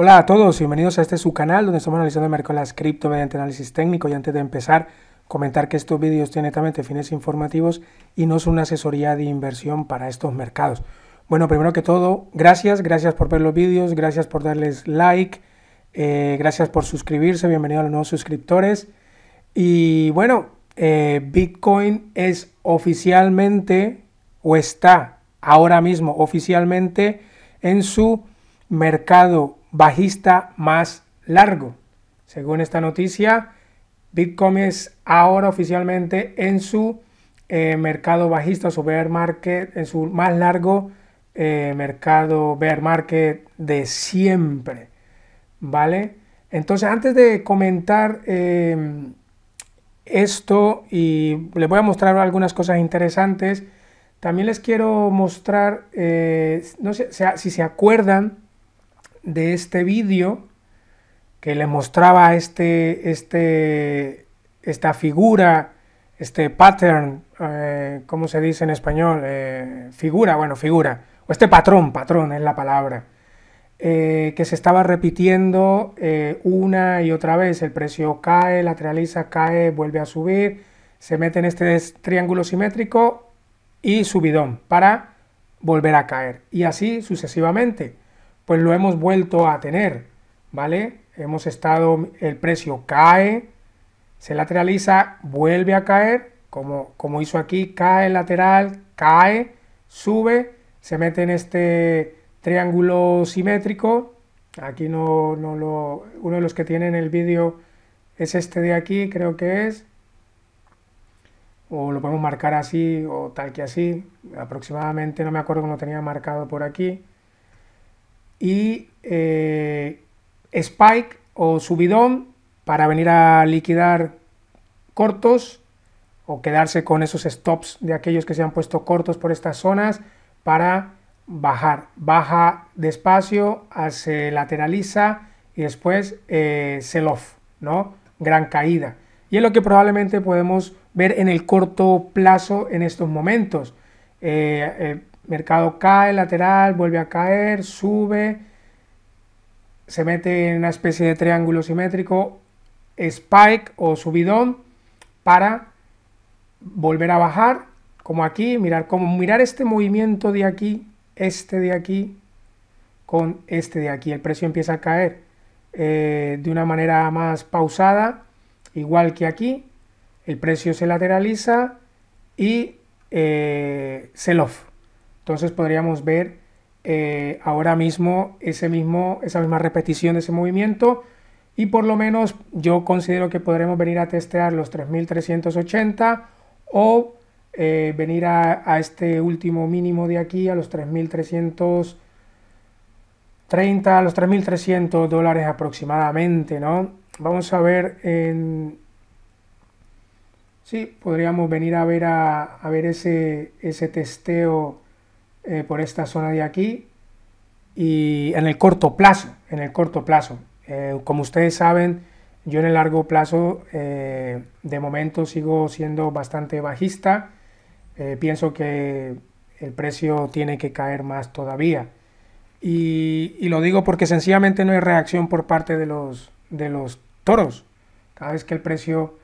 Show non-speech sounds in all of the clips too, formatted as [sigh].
Hola a todos, bienvenidos a este su canal donde estamos analizando el mercado de las cripto mediante análisis técnico y antes de empezar comentar que estos vídeos tienen también fines informativos y no son una asesoría de inversión para estos mercados. Bueno, primero que todo, gracias, gracias por ver los vídeos, gracias por darles like, eh, gracias por suscribirse, bienvenidos a los nuevos suscriptores. Y bueno, eh, Bitcoin es oficialmente o está ahora mismo oficialmente en su mercado bajista más largo. Según esta noticia, Bitcoin es ahora oficialmente en su eh, mercado bajista, su bear market, en su más largo eh, mercado bear market de siempre. ¿Vale? Entonces, antes de comentar em, esto y les voy a mostrar algunas cosas interesantes, también les quiero mostrar, eh, no sé si se acuerdan, de este vídeo que le mostraba este, este, esta figura, este pattern, como eh, ¿cómo se dice en español? Eh, figura, bueno, figura, o este patrón, patrón es la palabra, eh, que se estaba repitiendo una y otra vez, el precio cae, lateraliza, cae, vuelve a subir, se mete en este triángulo simétrico y subidón para volver a caer, y así sucesivamente pues lo hemos vuelto a tener, ¿vale? Hemos estado, el precio cae, se lateraliza, vuelve a caer, como, como hizo aquí, cae lateral, cae, sube, se mete en este triángulo simétrico, aquí no, lo, uno de los que tiene en el vídeo es este de aquí, creo que es, o lo podemos marcar así o tal que así, aproximadamente, no me acuerdo cómo lo tenía marcado por aquí, y eh, spike o subidón para venir a liquidar cortos o quedarse con esos stops de aquellos que se han puesto cortos por estas zonas para bajar. Baja despacio, hace lateraliza y después eh, sell off, ¿no? Gran caída. Y es lo que probablemente podemos ver en el corto plazo en estos momentos. Eh, eh, mercado cae, lateral, vuelve a caer, sube, se mete en una especie de triángulo simétrico, spike o subidón para volver a bajar, como aquí, mirar como mirar este movimiento de aquí, este de aquí con este de aquí. El precio empieza a caer eh, de una manera más pausada, igual que aquí. El precio se lateraliza y se eh, sell off. Entonces podríamos ver eh, ahora mismo ese mismo, esa misma repetición de ese movimiento y por lo menos yo considero que podremos venir a testear los 3380 o eh, venir a, este último mínimo de aquí a los 3330, a los 3300 dólares aproximadamente, ¿no? Vamos a ver en... Sí, podríamos venir a ver, ver ese, ese testeo eh, por esta zona de aquí y en el corto plazo, en el corto plazo. Eh, como ustedes saben, yo en el largo plazo eh, de momento sigo siendo bastante bajista. pienso que el precio tiene que caer más todavía. Y, lo digo porque sencillamente no hay reacción por parte de los, de los toros. Cada vez que el precio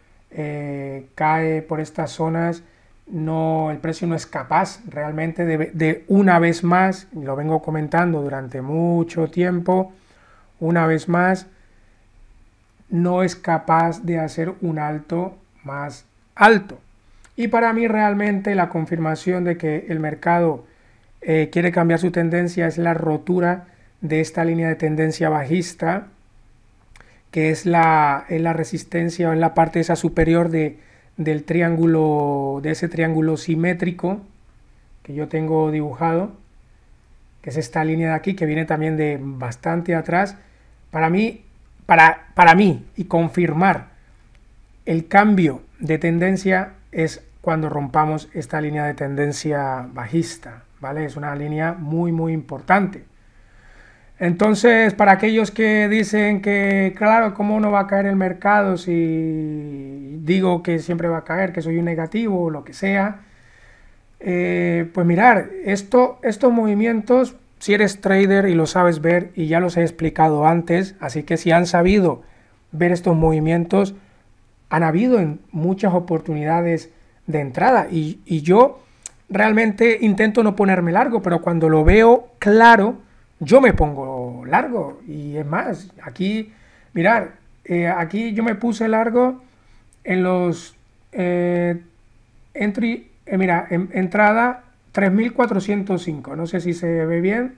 cae por estas zonas, no, el precio no es capaz realmente de, una vez más, lo vengo comentando durante mucho tiempo, una vez más, no es capaz de hacer un alto más alto. Y para mí realmente la confirmación de que el mercado eh, quiere cambiar su tendencia es la rotura de esta línea de tendencia bajista, que es la, es la resistencia o es la parte esa superior de del triángulo, de ese triángulo simétrico que yo tengo dibujado, que es esta línea de aquí, que viene también de bastante atrás, para mí, para, para mí y confirmar el cambio de tendencia es cuando rompamos esta línea de tendencia bajista, ¿vale? Es una línea muy, muy importante. Entonces, para aquellos que dicen que, claro, ¿cómo no va a caer el mercado si digo que siempre va a caer, que soy un negativo o lo que sea? Eh, pues mirar, esto, estos movimientos, si eres trader y lo sabes ver, y ya los he explicado antes, así que si han sabido ver estos movimientos, han habido en muchas oportunidades de entrada. y yo realmente intento no ponerme largo, pero cuando lo veo claro, yo me pongo largo. Y es más, aquí, mirar, eh, aquí yo me puse largo en los eh, entry, eh, mira, en, entrada 3405. No sé si se ve bien.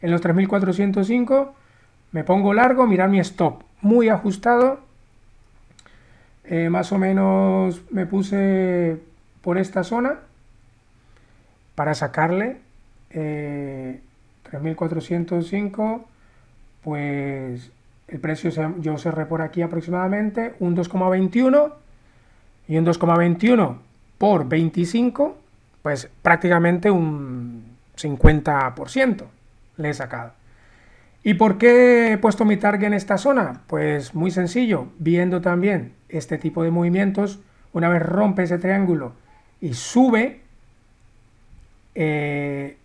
En los 3405 me pongo largo, mirar mi stop muy ajustado. más o menos me puse por esta zona para sacarle 3.405, pues el precio yo cerré por aquí aproximadamente un 2,21 y un 2,21 por 25, pues prácticamente un 50% le he sacado. ¿Y por qué he puesto mi target en esta zona? Pues muy sencillo, viendo también este tipo de movimientos, una vez rompe ese triángulo y sube, eh,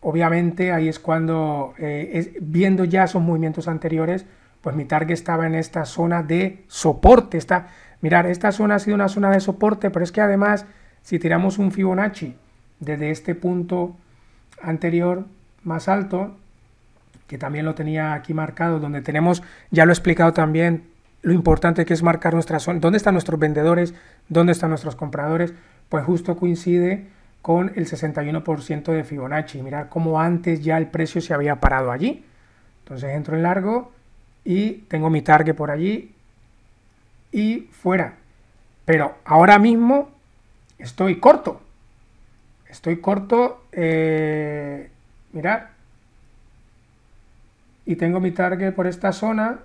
obviamente ahí es cuando, eh, viendo ya esos movimientos anteriores, pues mi target estaba en esta zona de soporte. Está, mirar, esta zona ha sido una zona de soporte, pero es que además, si tiramos un Fibonacci desde este punto anterior más alto, que también lo tenía aquí marcado, donde tenemos, ya lo he explicado también, lo importante que es marcar nuestra zona, dónde están nuestros vendedores, dónde están nuestros compradores, pues justo coincide con el 61% de Fibonacci. Mirar cómo antes ya el precio se había parado allí. Entonces entro en largo y tengo mi target por allí y fuera. Pero ahora mismo estoy corto. Estoy corto, eh, mirar. Y tengo mi target por esta zona.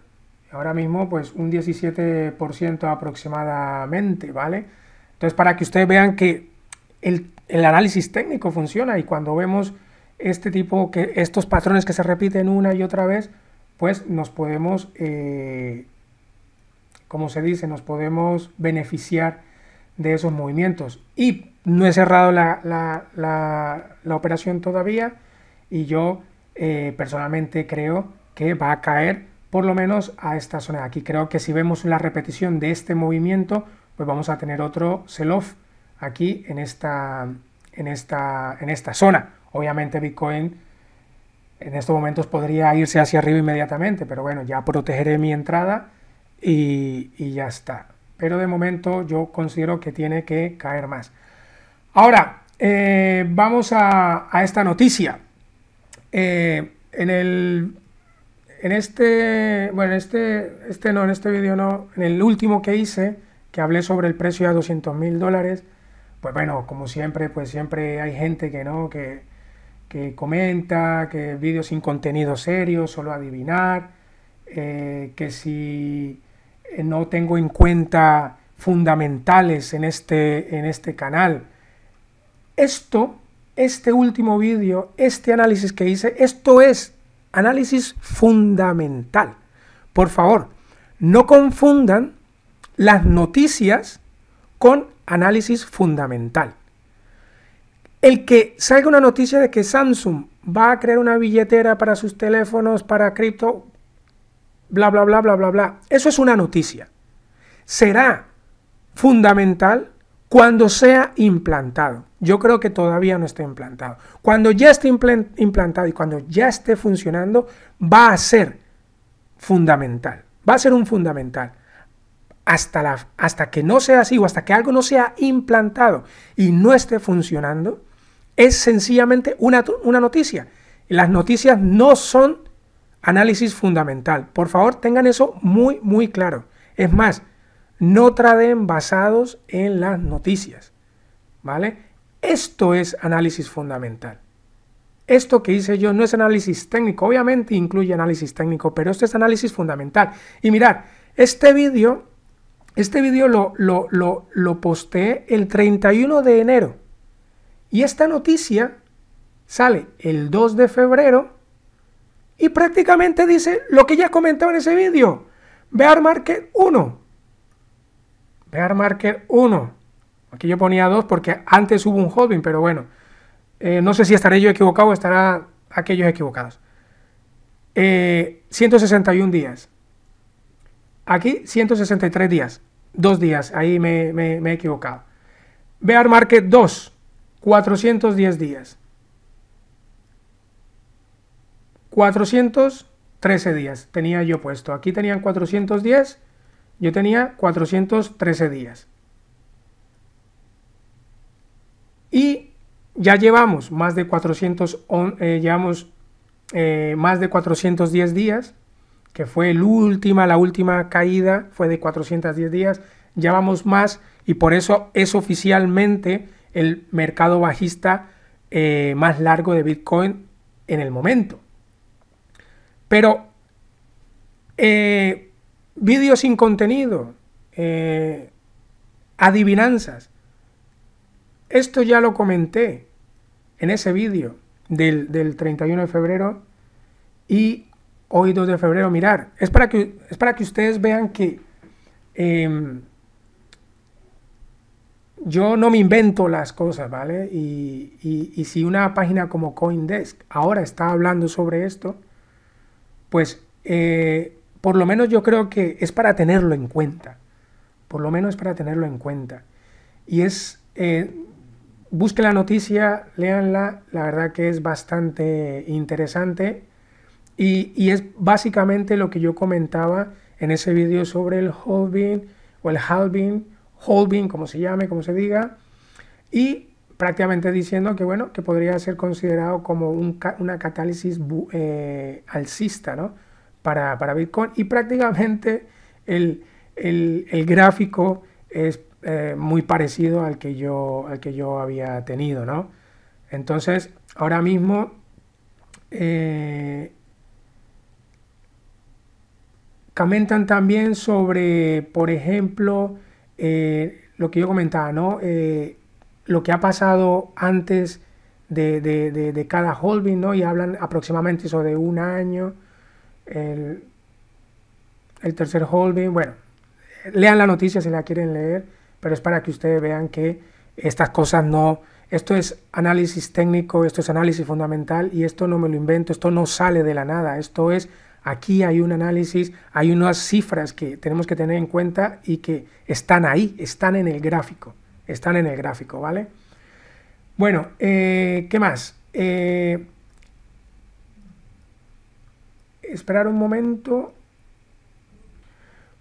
Ahora mismo, pues un 17% aproximadamente, ¿vale? Entonces, para que ustedes vean que el el análisis técnico funciona y cuando vemos este tipo, que estos patrones que se repiten una y otra vez, pues nos podemos, eh, como se dice, nos podemos beneficiar de esos movimientos. Y no he cerrado la, operación todavía y yo eh, personalmente creo que va a caer por lo menos a esta zona de aquí. Creo que si vemos la repetición de este movimiento, pues vamos a tener otro sell-off aquí en esta, en esta, en esta zona. Obviamente Bitcoin en estos momentos podría irse hacia arriba inmediatamente, pero bueno, ya protegeré mi entrada y, ya está. Pero de momento yo considero que tiene que caer más. Ahora, eh, vamos a, esta noticia. Eh, en el. En este. Bueno, este. Este no, en este vídeo no. En el último que hice, que hablé sobre el precio de 200 mil dólares, pues bueno, como siempre, pues siempre hay gente que no, que, que comenta, que vídeos sin contenido serio, solo adivinar, eh, que si eh, no tengo en cuenta fundamentales en este, en este canal. Esto, este último vídeo, este análisis que hice, esto es análisis fundamental. Por favor, no confundan las noticias con análisis fundamental. El que salga una noticia de que Samsung va a crear una billetera para sus teléfonos, para cripto, bla, bla, bla, bla, bla, bla. Eso es una noticia. Será fundamental cuando sea implantado. Yo creo que todavía no está implantado. Cuando ya esté implantado y cuando ya esté funcionando, va a ser fundamental. Va a ser un fundamental hasta, la, hasta que no sea así o hasta que algo no sea implantado y no esté funcionando, es sencillamente una, una noticia. Las noticias no son análisis fundamental. Por favor, tengan eso muy, muy claro. Es más, no traden basados en las noticias. ¿Vale? Esto es análisis fundamental. Esto que hice yo no es análisis técnico, obviamente incluye análisis técnico, pero esto es análisis fundamental. Y mirad, este vídeo este vídeo lo, lo, lo, posteé el 31 de enero. Y esta noticia sale el 2 de febrero y prácticamente dice lo que ya comentaba en ese vídeo. Bear Market 1. Bear Market 1. Aquí yo ponía 2 porque antes hubo un holding, pero bueno. Eh, no sé si estaré yo equivocado o estarán aquellos equivocados. 161 eh, días. Aquí 163 días, dos días, ahí me, he equivocado. Bear Market 2, 410 días. 413 días tenía yo puesto. Aquí tenían 410, yo tenía 413 días. Y ya llevamos más de eh, eh, más de 410 días que fue última, la última caída fue de 410 días, ya vamos más y por eso es oficialmente el mercado bajista eh, más largo de Bitcoin en el momento. Pero eh, vídeos sin contenido, eh, adivinanzas, esto ya lo comenté en ese vídeo del, del 31 de febrero y hoy 2 de febrero. Mirar, es para que, es para que ustedes vean que em, yo no me invento las cosas, ¿vale? Y, si una página como Coindesk ahora está hablando sobre esto, pues eh, por lo menos yo creo que es para tenerlo en cuenta. Por lo menos es para tenerlo en cuenta. Y es, eh, busquen la noticia, leanla... la verdad que es bastante interesante y, es básicamente lo que yo comentaba en ese vídeo sobre el halving o el halving, holding, como se llame, como se diga, y prácticamente diciendo que bueno, que podría ser considerado como una catálisis eh, alcista, ¿no? Para, para, Bitcoin y prácticamente el, gráfico es eh, muy parecido al que, yo, al que yo había tenido, ¿no? Entonces, ahora mismo eh, Comentan también sobre, por ejemplo, eh, lo que yo comentaba, ¿no? Eh, lo que ha pasado antes de, cada holding, ¿no? Y hablan aproximadamente sobre un año, el, el tercer holding, bueno, lean la noticia si la quieren leer, pero es para que ustedes vean que estas cosas no, esto es análisis técnico, esto es análisis fundamental y esto no me lo invento, esto no sale de la nada, esto es Aquí hay un análisis, hay unas cifras que tenemos que tener en cuenta y que están ahí, están en el gráfico, están en el gráfico, ¿vale? Bueno, eh, ¿qué más? Eh, esperar un momento.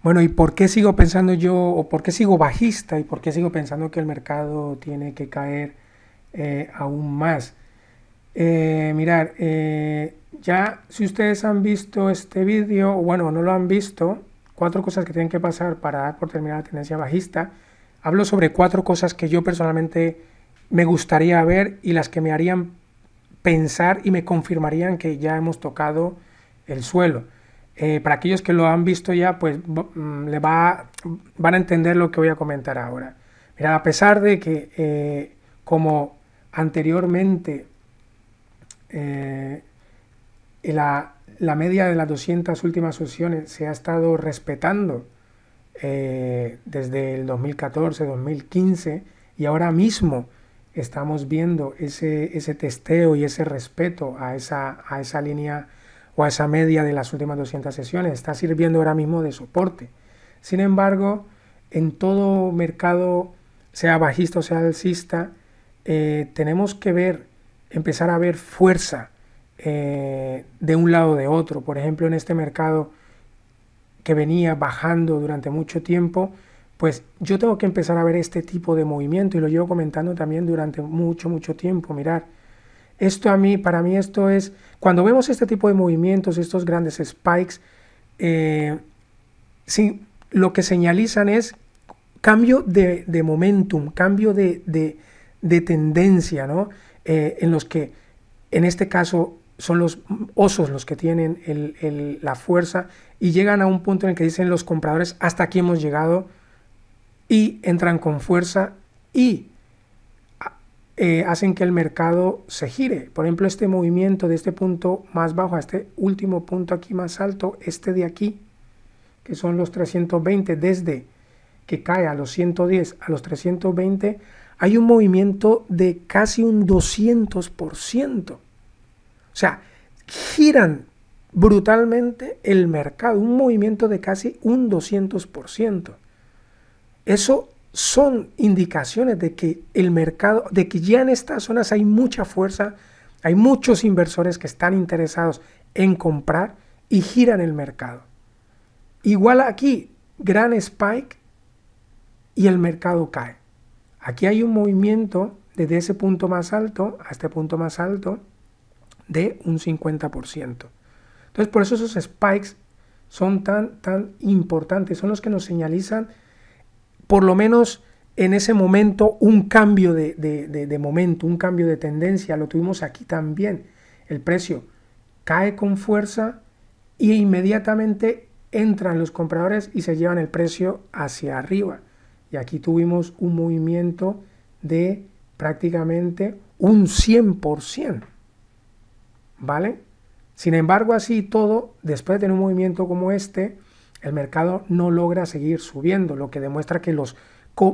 Bueno, ¿y por qué sigo pensando yo, o por qué sigo bajista, y por qué sigo pensando que el mercado tiene que caer eh, aún más? mirar, ya si ustedes han visto este vídeo, bueno, no lo han visto, cuatro cosas que tienen que pasar para dar por terminada la tendencia bajista, hablo sobre cuatro cosas que yo personalmente me gustaría ver y las que me harían pensar y me confirmarían que ya hemos tocado el suelo. Eh, para aquellos que lo han visto ya, pues mm, le va, van a entender lo que voy a comentar ahora. Mira, a pesar de que, eh, como anteriormente eh, la, media de las 200 últimas sesiones se ha estado respetando eh, desde el 2014, 2015 y ahora mismo estamos viendo ese, testeo y ese respeto a esa, a esa línea o a esa media de las últimas 200 sesiones. Está sirviendo ahora mismo de soporte. Sin embargo, en todo mercado, sea bajista o sea alcista, eh, tenemos que ver, empezar a ver fuerza eh, de un lado o de otro. Por ejemplo, en este mercado que venía bajando durante mucho tiempo, pues yo tengo que empezar a ver este tipo de movimiento y lo llevo comentando también durante mucho, mucho tiempo. Mirar, esto a mí, para mí esto es, cuando vemos este tipo de movimientos, estos grandes spikes, eh, sí, lo que señalizan es cambio de, momentum, cambio de, tendencia, ¿no? Eh, en los que, en este caso, son los osos los que tienen la fuerza y llegan a un punto en el que dicen los compradores, hasta aquí hemos llegado, y entran con fuerza y eh, hacen que el mercado se gire. Por ejemplo, este movimiento de este punto más bajo a este último punto aquí más alto, este de aquí, que son los 320, desde que cae a los 110 a los 320, hay un movimiento de casi un 200%. O sea, giran brutalmente el mercado, un movimiento de casi un 200%. Eso son indicaciones de que el mercado, de que ya en estas zonas hay mucha fuerza, hay muchos inversores que están interesados en comprar y giran el mercado. Igual aquí, gran spike y el mercado cae. Aquí hay un movimiento desde ese punto más alto a este punto más alto de un 50%. Entonces, por eso esos spikes son tan, tan importantes, son los que nos señalizan, por lo menos en ese momento, un cambio de, de, de, momento, un cambio de tendencia. Lo tuvimos aquí también. El precio cae con fuerza y e inmediatamente entran los compradores y se llevan el precio hacia arriba. Y aquí tuvimos un movimiento de prácticamente un 100%. ¿vale? Sin embargo, así todo, después de tener un movimiento como este, el mercado no logra seguir subiendo, lo que demuestra que los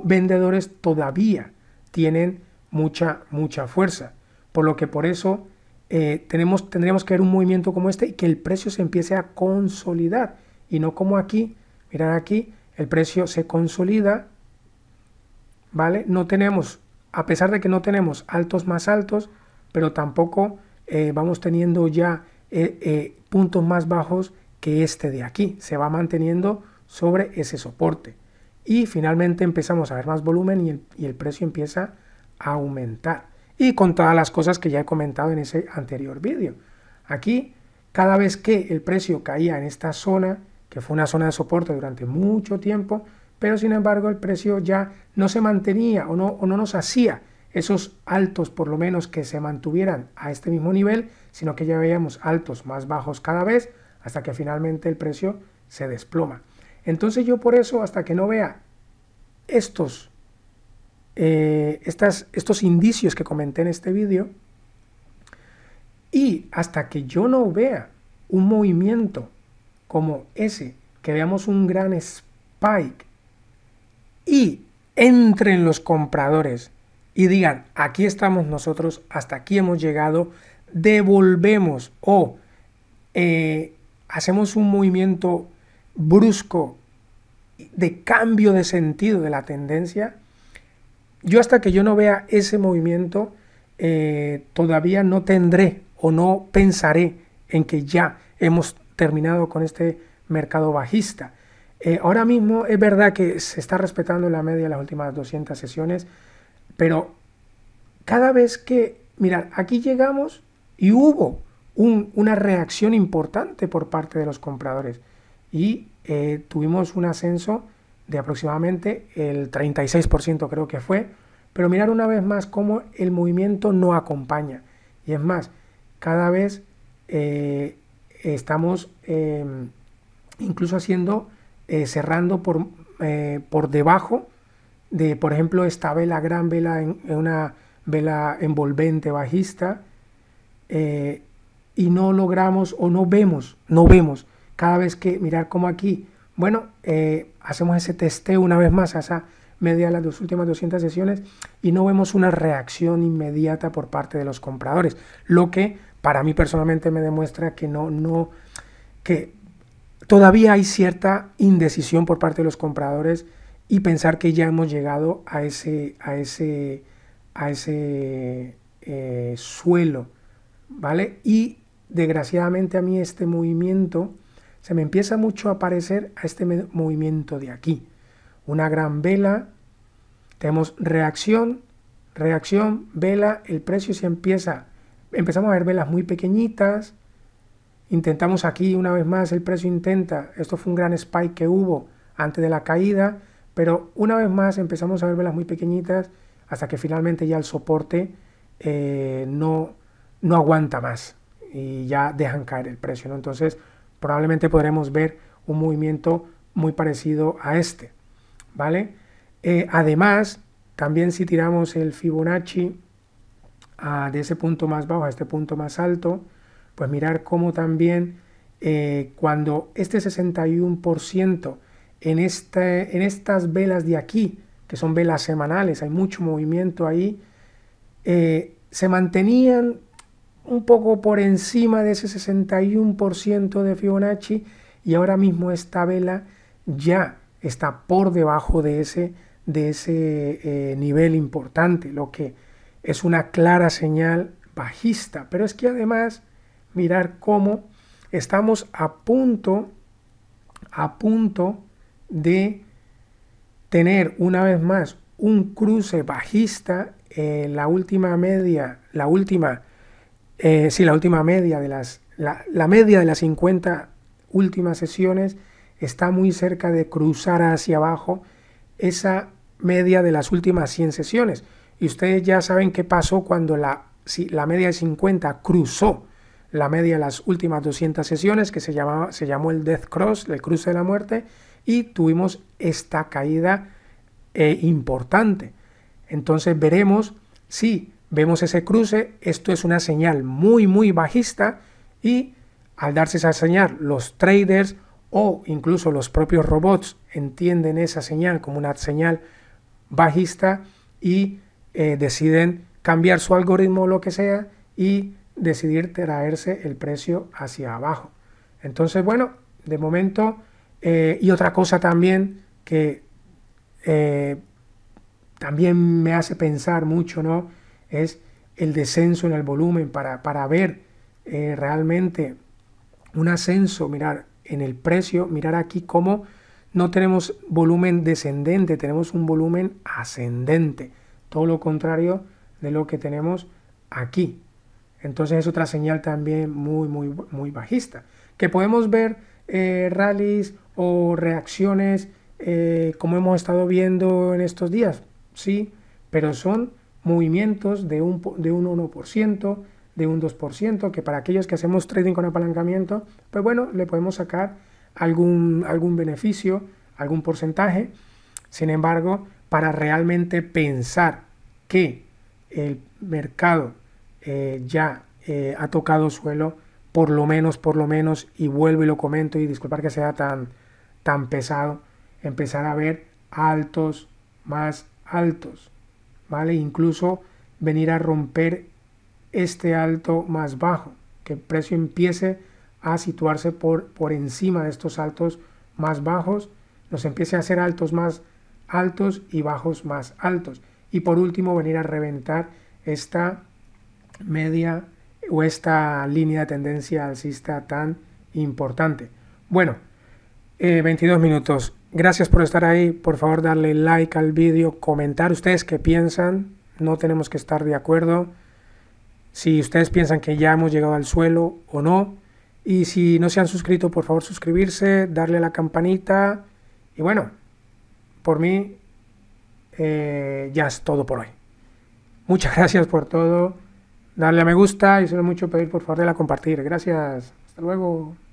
vendedores todavía tienen mucha, mucha fuerza. Por lo que por eso eh, tenemos, tendríamos que ver un movimiento como este y que el precio se empiece a consolidar y no como aquí. Mirad aquí, el precio se consolida, ¿vale? No tenemos, a pesar de que no tenemos altos más altos, pero tampoco eh, vamos teniendo ya eh, eh, puntos más bajos que este de aquí. Se va manteniendo sobre ese soporte. Y finalmente empezamos a ver más volumen y el, precio empieza a aumentar. Y con todas las cosas que ya he comentado en ese anterior vídeo. Aquí, cada vez que el precio caía en esta zona, que fue una zona de soporte durante mucho tiempo, pero sin embargo el precio ya no se mantenía o no, o no nos hacía esos altos por lo menos que se mantuvieran a este mismo nivel, sino que ya veíamos altos más bajos cada vez hasta que finalmente el precio se desploma. Entonces yo por eso hasta que no vea estos, eh, estos indicios que comenté en este vídeo y hasta que yo no vea un movimiento como ese, que veamos un gran spike y entren los compradores y digan, aquí estamos nosotros, hasta aquí hemos llegado, devolvemos o eh, hacemos un movimiento brusco de cambio de sentido de la tendencia, yo hasta que yo no vea ese movimiento, eh, todavía no tendré o no pensaré en que ya hemos terminado con este mercado bajista. Eh, ahora mismo es verdad que se está respetando la media las últimas 200 sesiones, pero cada vez que, mirar, aquí llegamos y hubo una reacción importante por parte de los compradores y eh, tuvimos un ascenso de aproximadamente el 36% creo que fue, pero mirar una vez más cómo el movimiento no acompaña. Y es más, cada vez eh, estamos eh, incluso haciendo, cerrando por debajo de, por ejemplo, esta vela gran, vela en, una vela envolvente bajista, eh, y no logramos o no vemos, no vemos cada vez que mirar como aquí. Bueno, eh, hacemos ese testeo una vez más, esa media de las dos últimas 200 sesiones, y no vemos una reacción inmediata por parte de los compradores, lo que para mí personalmente me demuestra que no, no, que todavía hay cierta indecisión por parte de los compradores y pensar que ya hemos llegado a ese, a ese, a ese eh, suelo, ¿vale? Y desgraciadamente a mí este movimiento se me empieza mucho a parecer a este movimiento de aquí. Una gran vela, tenemos reacción, reacción, vela, el precio se empieza, empezamos a ver velas muy pequeñitas, intentamos aquí una vez más, el precio intenta, esto fue un gran spike que hubo antes de la caída, pero una vez más empezamos a ver velas muy pequeñitas hasta que finalmente ya el soporte eh, no, no aguanta más y ya dejan caer el precio. Entonces probablemente podremos ver un movimiento muy parecido a este. ¿vale? Eh, además, también si tiramos el Fibonacci ah, de ese punto más bajo a este punto más alto, pues mirar cómo también eh, cuando este 61% en, este, en estas velas de aquí, que son velas semanales, hay mucho movimiento ahí, eh, se mantenían un poco por encima de ese 61% de Fibonacci y ahora mismo esta vela ya está por debajo de ese, de ese eh, nivel importante, lo que es una clara señal bajista. Pero es que además, mirar cómo estamos a punto, a punto de tener una vez más un cruce bajista eh, la última media, la última, eh, si la última media de las, la, media de las 50 últimas sesiones está muy cerca de cruzar hacia abajo esa media de las últimas 100 sesiones. Y ustedes ya saben qué pasó cuando la, si, la media de 50 cruzó la media de las últimas 200 sesiones, que se, llamaba, se llamó el Death Cross, el cruce de la muerte, y tuvimos esta caída eh, importante. Entonces veremos si vemos ese cruce, esto es una señal muy muy bajista y al darse esa señal los traders o incluso los propios robots entienden esa señal como una señal bajista y eh, deciden cambiar su algoritmo o lo que sea y decidir traerse el precio hacia abajo. Entonces, bueno, de momento eh, y otra cosa también que eh, también me hace pensar mucho, ¿no? Es el descenso en el volumen para, para ver eh, realmente un ascenso, mirar en el precio, mirar aquí cómo no tenemos volumen descendente, tenemos un volumen ascendente, todo lo contrario de lo que tenemos aquí. Entonces es otra señal también muy, muy, muy bajista. Que podemos ver eh, rallies o reacciones eh, como hemos estado viendo en estos días, sí, pero son movimientos de un, de un 1%, de un 2%, que para aquellos que hacemos trading con apalancamiento, pues bueno, le podemos sacar algún, algún beneficio, algún porcentaje. Sin embargo, para realmente pensar que el mercado eh, ya eh, ha tocado suelo, por lo menos, por lo menos, y vuelvo y lo comento, y disculpar que sea tan, tan pesado, empezar a ver altos más altos, ¿vale? Incluso venir a romper este alto más bajo, que el precio empiece a situarse por, por encima de estos altos más bajos, nos empiece a hacer altos más altos y bajos más altos. Y por último, venir a reventar esta media o esta línea de tendencia alcista tan importante. Bueno, 22 eh, minutos. Gracias por estar ahí. Por favor, darle like al vídeo, comentar ustedes qué piensan. No tenemos que estar de acuerdo. Si ustedes piensan que ya hemos llegado al suelo o no. Y si no se han suscrito, por favor, suscribirse, darle a la campanita. Y bueno, por mí eh, ya es todo por hoy. Muchas [laughs] gracias por todo. Darle a me gusta y solo mucho pedir por favor de la compartir. Gracias. Hasta luego.